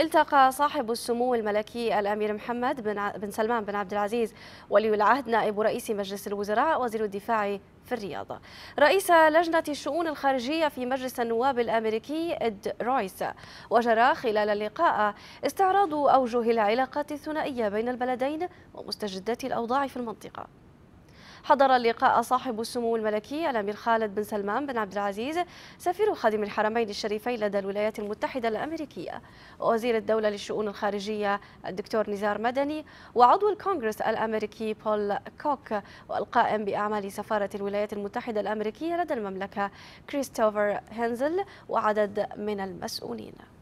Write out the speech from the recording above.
التقى صاحب السمو الملكي الأمير محمد بن سلمان بن عبد العزيز ولي العهد نائب رئيس مجلس الوزراء وزير الدفاع في الرياض رئيس لجنة الشؤون الخارجية في مجلس النواب الأمريكي إد رويس وجرى خلال اللقاء استعراض أوجه العلاقات الثنائية بين البلدين ومستجدات الأوضاع في المنطقة حضر اللقاء صاحب السمو الملكي الأمير خالد بن سلمان بن عبد العزيز سفير خادم الحرمين الشريفين لدى الولايات المتحدة الأمريكية ووزير الدولة للشؤون الخارجية الدكتور نزار مدني وعضو الكونغرس الأمريكي بول كوك والقائم بأعمال سفارة الولايات المتحدة الأمريكية لدى المملكة كريستوفر هنزل وعدد من المسؤولين